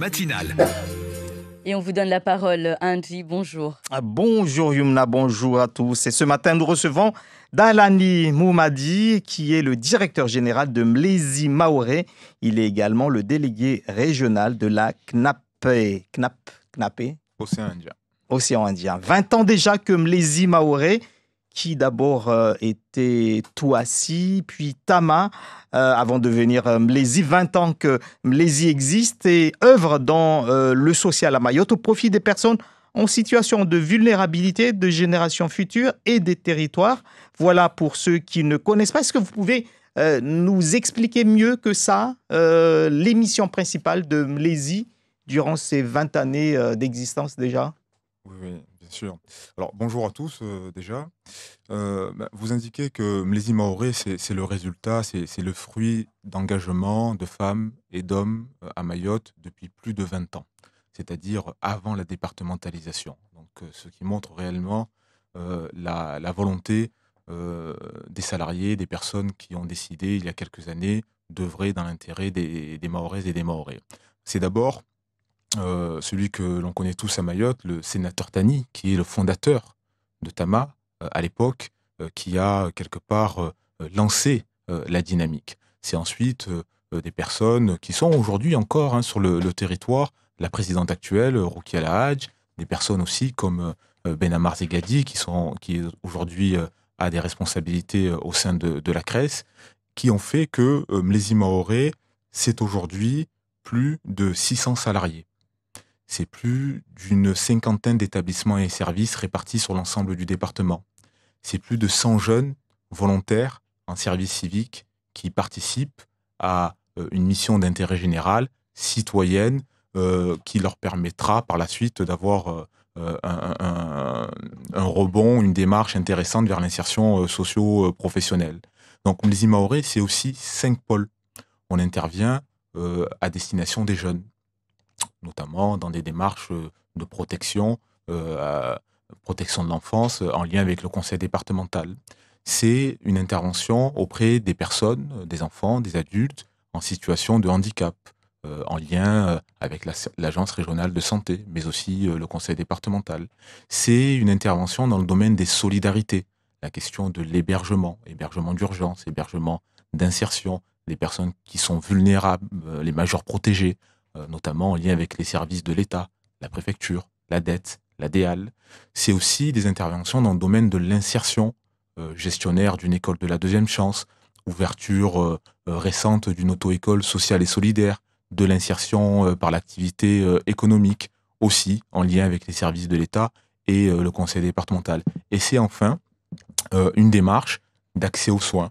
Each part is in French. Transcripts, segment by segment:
Matinale. Et on vous donne la parole, Andy, bonjour. Ah, bonjour Yumna, bonjour à tous. Et ce matin, nous recevons Dalani Moumadi, qui est le directeur général de mlézi Maoré. Il est également le délégué régional de la CNAP. CNAP, Océan Indien. Océan Indien. 20 ans déjà que mlézi Maoré qui d'abord euh, était Touassi, puis Tama, euh, avant de devenir euh, Mlesi. 20 ans que Mlesi existe et œuvre dans le social à Mayotte au profit des personnes en situation de vulnérabilité de générations futures et des territoires. Voilà pour ceux qui ne connaissent pas. Est-ce que vous pouvez nous expliquer mieux que ça l'émission principale de Mlesi durant ces 20 années d'existence déjà sûr. Alors, bonjour à tous euh, déjà. Euh, bah, vous indiquez que Mlesi Maoré, c'est le résultat, c'est le fruit d'engagement de femmes et d'hommes euh, à Mayotte depuis plus de 20 ans, c'est-à-dire avant la départementalisation. Donc, ce qui montre réellement la, volonté des salariés, des personnes qui ont décidé il y a quelques années d'œuvrer dans l'intérêt des, des et des Maorais. C'est d'abord euh, celui que l'on connaît tous à Mayotte, le sénateur Tani, qui est le fondateur de Tama euh, à l'époque, euh, qui a quelque part lancé la dynamique. C'est ensuite des personnes qui sont aujourd'hui encore hein, sur le, territoire, la présidente actuelle, Rukia Lahaj, des personnes aussi comme Benamar Zegadi, qui, sont, qui aujourd'hui a des responsabilités au sein de, la Crèce, qui ont fait que Mlesi Maoré, c'est aujourd'hui plus de 600 salariés c'est plus d'une cinquantaine d'établissements et services répartis sur l'ensemble du département. C'est plus de 100 jeunes volontaires en service civique qui participent à euh, une mission d'intérêt général, citoyenne, euh, qui leur permettra par la suite d'avoir euh, un, rebond, une démarche intéressante vers l'insertion socio-professionnelle. Donc, les Imaoré, c'est aussi cinq pôles. On intervient à destination des jeunes notamment dans des démarches euh, de protection, euh, protection de l'enfance euh, en lien avec le conseil départemental. C'est une intervention auprès des personnes, des enfants, des adultes en situation de handicap, en lien avec l'agence régionale de santé, mais aussi le conseil départemental. C'est une intervention dans le domaine des solidarités, la question de l'hébergement, hébergement, d'urgence, hébergement d'insertion, les personnes qui sont vulnérables, les majeurs protégés, euh, notamment en lien avec les services de l'État, la préfecture, la dette, la DEAL. C'est aussi des interventions dans le domaine de l'insertion, euh, gestionnaire d'une école de la deuxième chance, ouverture euh, récente d'une auto-école sociale et solidaire, de l'insertion par l'activité économique, aussi en lien avec les services de l'État et le conseil départemental. Et c'est enfin une démarche d'accès aux soins,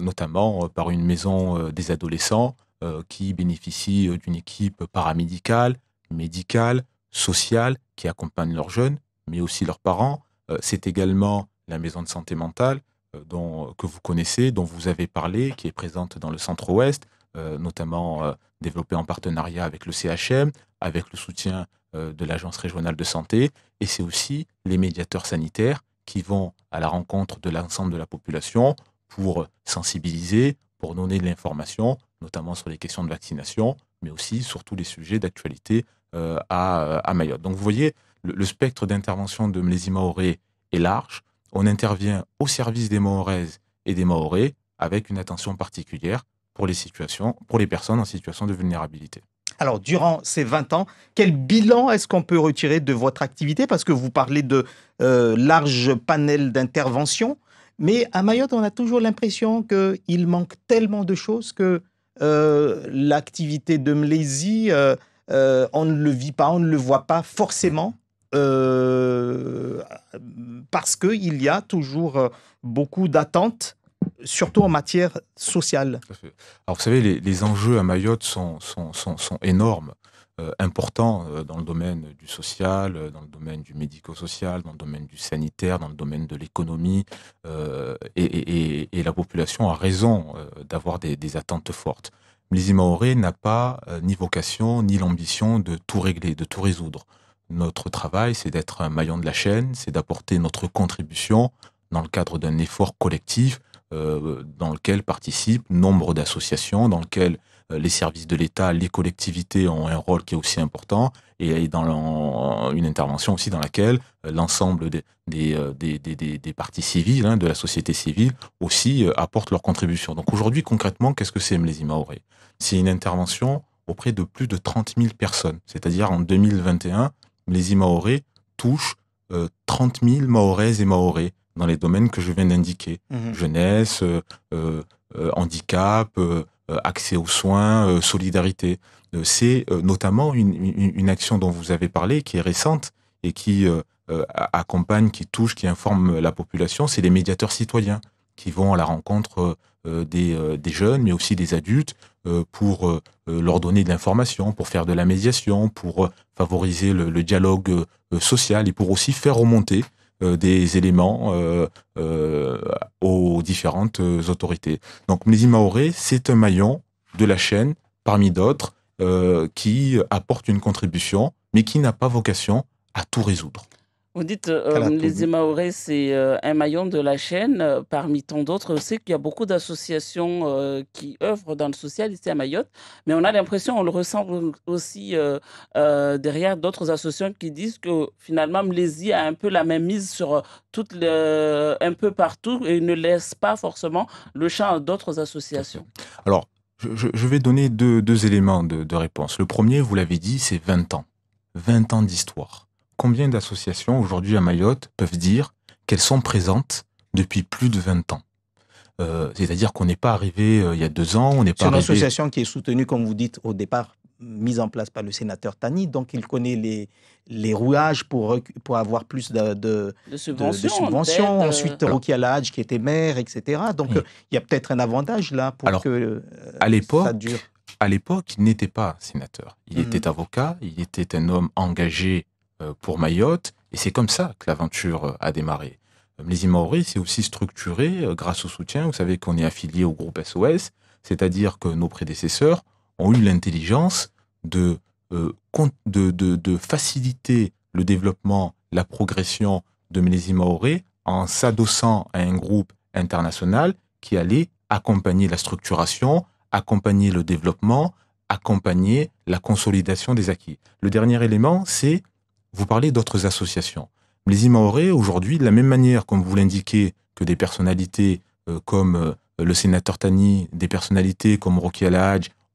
notamment par une maison des adolescents euh, qui bénéficient euh, d'une équipe paramédicale, médicale, sociale, qui accompagne leurs jeunes, mais aussi leurs parents. Euh, c'est également la maison de santé mentale que vous connaissez, dont vous avez parlé, qui est présente dans le centre-ouest, notamment développée en partenariat avec le CHM, avec le soutien de l'Agence régionale de santé, et c'est aussi les médiateurs sanitaires qui vont à la rencontre de l'ensemble de la population pour sensibiliser, pour donner de l'information, notamment sur les questions de vaccination, mais aussi sur tous les sujets d'actualité euh, euh, à, Mayotte. Donc vous voyez, le, spectre d'intervention de mlesi Maoré est large. On intervient au service des Mahoraises et des Maoré, avec une attention particulière pour les situations, pour les personnes en situation de vulnérabilité. Alors, durant ces 20 ans, quel bilan est-ce qu'on peut retirer de votre activité Parce que vous parlez de euh, large panel d'intervention, mais à Mayotte, on a toujours l'impression qu'il manque tellement de choses que euh, l'activité de Mlési, euh, euh, on ne le vit pas, on ne le voit pas forcément parce qu'il y a toujours beaucoup d'attentes, surtout en matière sociale. Alors vous savez, les, enjeux à Mayotte sont, sont, sont énormes. Euh, important euh, dans le domaine du social, euh, dans le domaine du médico-social, dans le domaine du sanitaire, dans le domaine de l'économie. et, la population a raison d'avoir des, attentes fortes. Les Maoré n'a pas ni vocation ni l'ambition de tout régler, de tout résoudre. Notre travail, c'est d'être un maillon de la chaîne, c'est d'apporter notre contribution dans le cadre d'un effort collectif euh, dans lequel participent nombre d'associations, dans lequel euh, les services de l'État, les collectivités ont un rôle qui est aussi important et dans une intervention aussi dans laquelle euh, l'ensemble des, des, des, parties civiles, hein, de la société civile, aussi apportent leur contribution. Donc aujourd'hui, concrètement, qu'est-ce que c'est mlesi Maoré C'est une intervention auprès de plus de 30 000 personnes. C'est-à-dire en 2021, mlesi Maoré touche 30 000 Mahoraises et Mahorais dans les domaines que je viens d'indiquer. Mhm. Jeunesse, euh, euh, euh, handicap, accès aux soins, solidarité. C'est notamment une, action dont vous avez parlé, qui est récente et qui accompagne, qui touche, qui informe la population, c'est les médiateurs citoyens qui vont à la rencontre des, jeunes, mais aussi des adultes, pour leur donner de l'information, pour faire de la médiation, pour favoriser le dialogue social et pour aussi faire remonter euh, des éléments euh, euh, aux différentes autorités. Donc Mézi Maoré, c'est un maillon de la chaîne parmi d'autres qui apporte une contribution, mais qui n'a pas vocation à tout résoudre. Vous dites euh, les Emaorés, c'est euh, un maillon de la chaîne euh, parmi tant d'autres. On sait qu'il y a beaucoup d'associations euh, qui œuvrent dans le social ici à Mayotte, mais on a l'impression, on le ressent aussi derrière d'autres associations qui disent que finalement Mlési a un peu la même mise sur tout un peu partout et ne laisse pas forcément le champ à d'autres associations. Alors, je, vais donner deux, éléments de réponse. Le premier, vous l'avez dit, c'est 20 ans. 20 ans d'histoire combien d'associations aujourd'hui à Mayotte peuvent dire qu'elles sont présentes depuis plus de 20 ans euh, C'est-à-dire qu'on n'est pas arrivé euh, il y a deux ans, on n'est pas C'est une association qui est soutenue, comme vous dites au départ, mise en place par le sénateur Tani, donc il connaît les, les rouages pour, pour avoir plus de, de, subventions. Euh. Ensuite, Alors, qui était maire, etc. Donc il y a peut-être un avantage là pour que à l'époque, ça dure. À l'époque, il n'était pas sénateur. Il mm-hmm. était avocat, il était un homme engagé euh, pour Mayotte. Et c'est comme ça que l'aventure euh, a démarré. Mlésime euh, Maori s'est aussi structuré grâce au soutien. Vous savez qu'on est affilié au groupe SOS, c'est-à-dire que nos prédécesseurs ont eu l'intelligence de, de, faciliter le développement, la progression de Mlésime Maori en s'adossant à un groupe international qui allait accompagner la structuration, accompagner le développement, accompagner la consolidation des acquis. Le dernier élément, c'est vous parlez d'autres associations. Les Imaorés, aujourd'hui, de la même manière, comme vous l'indiquez, que des personnalités euh, comme euh, le sénateur Tani, des personnalités comme Rocky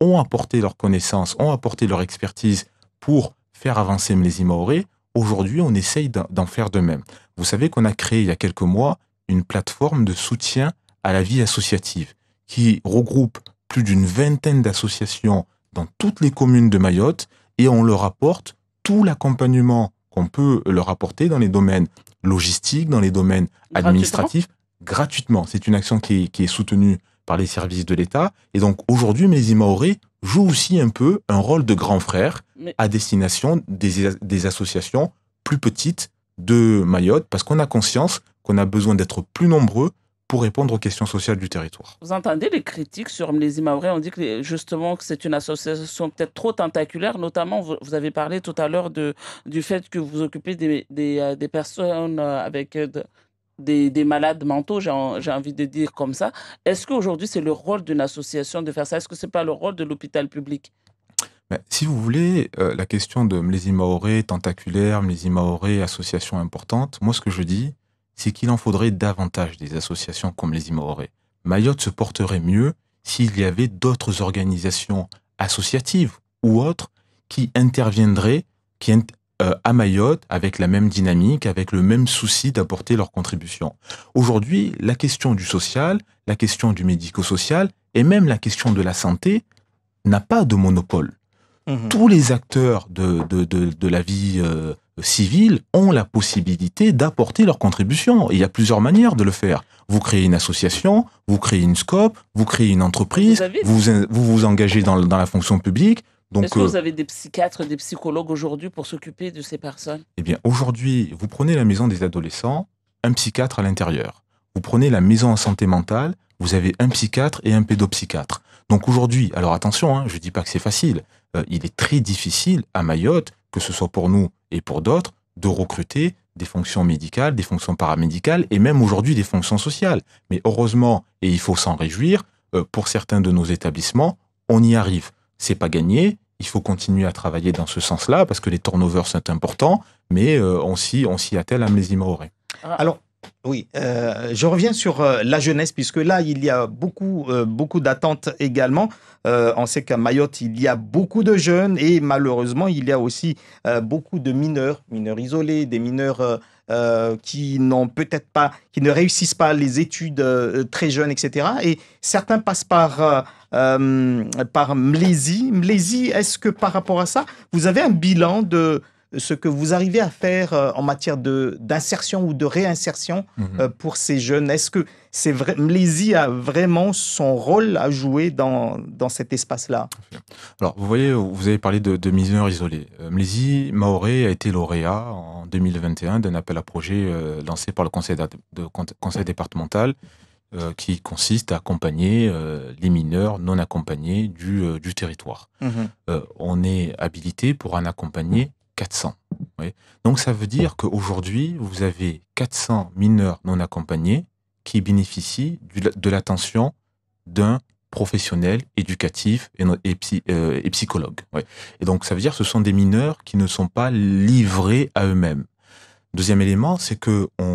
ont apporté leurs connaissances, ont apporté leur expertise pour faire avancer les Imaorés, aujourd'hui, on essaye d'en faire de même. Vous savez qu'on a créé il y a quelques mois une plateforme de soutien à la vie associative qui regroupe plus d'une vingtaine d'associations dans toutes les communes de Mayotte et on leur apporte tout l'accompagnement qu'on peut leur apporter dans les domaines logistiques, dans les domaines administratifs, gratuitement. C'est une action qui est, soutenue par les services de l'État. Et donc aujourd'hui, mes Maoré jouent aussi un peu un rôle de grand frère à destination des, des associations plus petites de Mayotte, parce qu'on a conscience qu'on a besoin d'être plus nombreux pour répondre aux questions sociales du territoire. Vous entendez les critiques sur les On dit que justement que c'est une association peut-être trop tentaculaire, notamment vous, avez parlé tout à l'heure du fait que vous occupez des, euh, personnes euh, avec euh, des, malades mentaux, j'ai envie de dire comme ça. Est-ce qu'aujourd'hui c'est le rôle d'une association de faire ça Est-ce que ce n'est pas le rôle de l'hôpital public ben, si vous voulez, la question de Mlesimaoré Maoré, tentaculaire, Mlesimaoré Maoré, association importante, moi ce que je dis, c'est qu'il en faudrait davantage des associations comme les Imororé. Mayotte se porterait mieux s'il y avait d'autres organisations associatives ou autres qui interviendraient qui euh, à Mayotte avec la même dynamique, avec le même souci d'apporter leur contribution. Aujourd'hui, la question du social, la question du médico-social et même la question de la santé n'a pas de monopole. Mmh Tous les acteurs de, la vie euh, civils ont la possibilité d'apporter leur contribution. il y a plusieurs manières de le faire. Vous créez une association, vous créez une scope, vous créez une entreprise, vous vous, engagez dans, la fonction publique, est-ce que vous euh, avez des psychiatres, des psychologues aujourd'hui pour s'occuper de ces personnes Eh bien, aujourd'hui, vous prenez la maison des adolescents, un psychiatre à l'intérieur. Vous prenez la maison en santé mentale, vous avez un psychiatre et un pédopsychiatre. Donc aujourd'hui, alors attention, hein, je ne dis pas que c'est facile, euh, il est très difficile à Mayotte que ce soit pour nous et pour d'autres, de recruter des fonctions médicales, des fonctions paramédicales et même aujourd'hui des fonctions sociales. Mais heureusement, et il faut s'en réjouir, euh, pour certains de nos établissements, on y arrive. C'est pas gagné, il faut continuer à travailler dans ce sens-là parce que les turnovers sont importants, mais euh, on s'y attelle à mes ah. Alors, oui, euh, je reviens sur euh, la jeunesse, puisque là, il y a beaucoup, euh, beaucoup d'attentes également. on sait qu'à Mayotte, il y a beaucoup de jeunes et malheureusement, il y a aussi beaucoup de mineurs, mineurs isolés, des mineurs qui n'ont peut-être pas, qui ne réussissent pas les études très jeunes, etc. Et certains passent par, par Mlési. Mlési, est-ce que par rapport à ça, vous avez un bilan de, ce que vous arrivez à faire euh, en matière d'insertion ou de réinsertion mhm. euh, pour ces jeunes Est-ce que c'est a vraiment son rôle à jouer dans, dans cet espace-là Alors, vous voyez, vous avez parlé de, mineurs isolés. Euh, Mlesi, Maoré a été lauréat en 2021 d'un appel à projet lancé par le conseil, de, conseil départemental qui consiste à accompagner les mineurs non accompagnés du, du territoire. Mhm. on est habilité pour en accompagner 400. Oui. Donc ça veut dire qu'aujourd'hui, vous avez 400 mineurs non accompagnés qui bénéficient de l'attention d'un professionnel, éducatif et, euh, psychologue. Et donc ça veut dire que ce sont des mineurs qui ne sont pas livrés à eux-mêmes. Deuxième élément, c'est que on.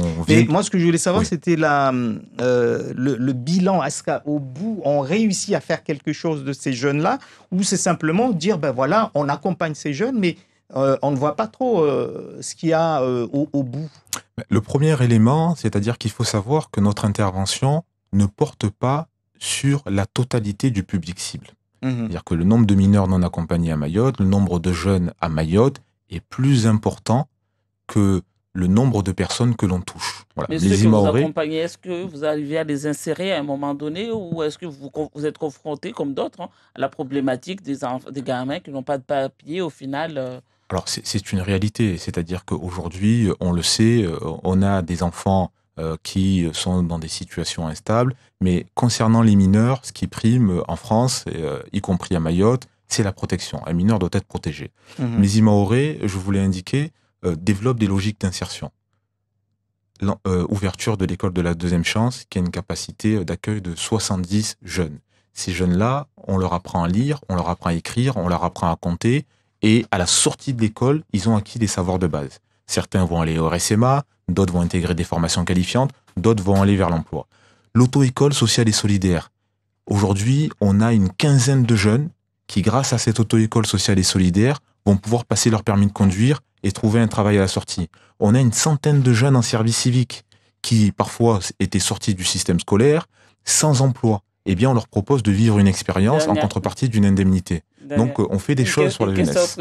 moi, ce que je voulais savoir, c'était euh, le, le, bilan. Est-ce qu'au bout, on réussit à faire quelque chose de ces jeunes-là, ou c'est simplement dire, ben voilà, on accompagne ces jeunes, mais euh, on ne voit pas trop euh, ce qu'il y a euh, au, bout. Le premier élément, c'est-à-dire qu'il faut savoir que notre intervention ne porte pas sur la totalité du public cible. Mhm. C'est-à-dire que le nombre de mineurs non accompagnés à Mayotte, le nombre de jeunes à Mayotte est plus important que le nombre de personnes que l'on touche. Mais ceux que vous accompagnez, est-ce que vous arrivez à les insérer à un moment donné ou est-ce que vous, êtes confronté, comme d'autres, hein, à la problématique des, des gamins qui n'ont pas de papier au final alors c'est une réalité, c'est-à-dire qu'aujourd'hui, on le sait, euh, on a des enfants euh, qui sont dans des situations instables, mais concernant les mineurs, ce qui prime euh, en France, y compris à Mayotte, c'est la protection. Un mineur doit être protégé. Mhm. Mais Imaoré, je vous l'ai indiqué, développe des logiques d'insertion. ouverture de l'école de la deuxième chance, qui a une capacité d'accueil de 70 jeunes. Ces jeunes-là, on leur apprend à lire, on leur apprend à écrire, on leur apprend à compter, et à la sortie de l'école, ils ont acquis des savoirs de base. Certains vont aller au RSMA, d'autres vont intégrer des formations qualifiantes, d'autres vont aller vers l'emploi. L'auto-école sociale et solidaire. Aujourd'hui, on a une quinzaine de jeunes qui, grâce à cette auto-école sociale et solidaire, vont pouvoir passer leur permis de conduire et trouver un travail à la sortie. On a une centaine de jeunes en service civique qui, parfois, étaient sortis du système scolaire sans emploi. Eh bien, on leur propose de vivre une expérience en contrepartie d'une indemnité. Donc, euh, on fait des choses sur les jeunesse.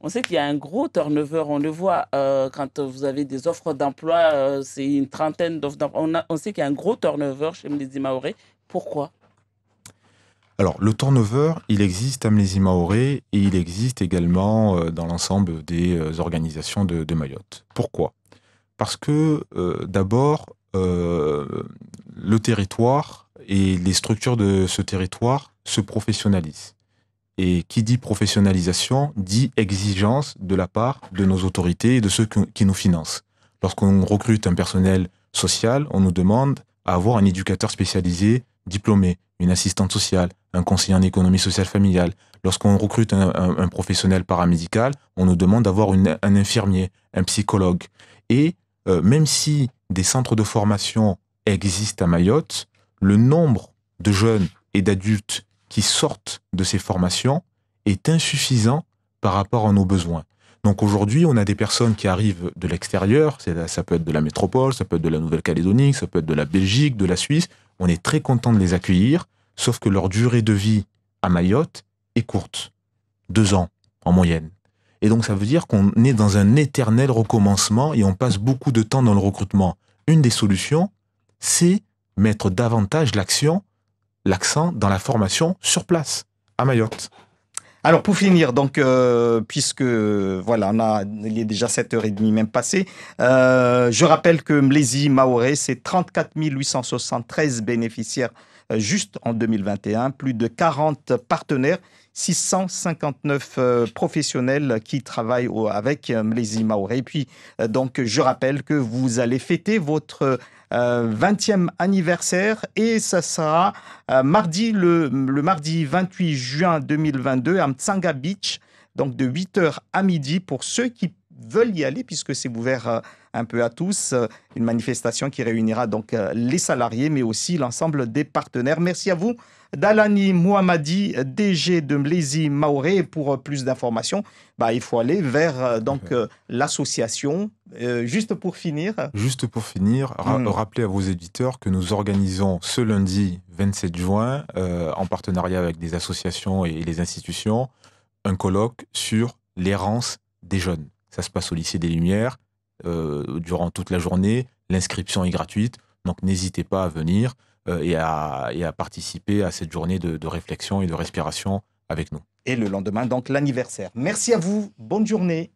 On sait qu'il y a un gros turnover. On le voit euh, quand vous avez des offres d'emploi, euh, c'est une trentaine d'offres d'emploi. On, sait qu'il y a un gros turnover chez mlesi Maoré. Pourquoi alors, le turnover, il existe à Mlesi Maoré et il existe également dans l'ensemble des organisations de, Mayotte. Pourquoi Parce que, d'abord, le territoire et les structures de ce territoire se professionnalisent. Et qui dit professionnalisation dit exigence de la part de nos autorités et de ceux qui nous financent. Lorsqu'on recrute un personnel social, on nous demande à avoir un éducateur spécialisé diplômé, une assistante sociale, un conseiller en économie sociale familiale. Lorsqu'on recrute un, professionnel paramédical, on nous demande d'avoir un infirmier, un psychologue. Et euh, même si des centres de formation existent à Mayotte, le nombre de jeunes et d'adultes qui sortent de ces formations est insuffisant par rapport à nos besoins. Donc aujourd'hui, on a des personnes qui arrivent de l'extérieur, ça peut être de la métropole, ça peut être de la Nouvelle-Calédonie, ça peut être de la Belgique, de la Suisse. On est très content de les accueillir, sauf que leur durée de vie à Mayotte est courte, deux ans en moyenne. Et donc ça veut dire qu'on est dans un éternel recommencement et on passe beaucoup de temps dans le recrutement. Une des solutions, c'est mettre davantage l'action l'accent dans la formation sur place, à Mayotte. Alors pour finir, donc euh, puisque voilà, on a, il est déjà 7h30 même passé, euh, je rappelle que mlesi Maoré, c'est 34 873 bénéficiaires euh, juste en 2021, plus de 40 partenaires 659 euh, professionnels qui travaillent avec euh, les Maoré. Et puis, euh, donc, je rappelle que vous allez fêter votre 20e anniversaire et ça sera mardi, le, mardi 28 juin 2022 à Mtsanga Beach, donc de 8h à midi pour ceux qui veulent y aller puisque c'est ouvert euh, un peu à tous. Euh, une manifestation qui réunira donc euh, les salariés mais aussi l'ensemble des partenaires. Merci à vous. Dalani Mohamadi, DG de Mlezi Maoré. Pour plus d'informations, bah, il faut aller vers donc l'association. juste pour finir. Juste pour finir, mm. rappeler rappelez à vos éditeurs que nous organisons ce lundi 27 juin, en partenariat avec des associations et les institutions, un colloque sur l'errance des jeunes. Ça se passe au lycée des Lumières euh, durant toute la journée. L'inscription est gratuite, donc n'hésitez pas à venir euh, et, à, participer à cette journée de, réflexion et de respiration avec nous. Et le lendemain, donc l'anniversaire. Merci à vous, bonne journée.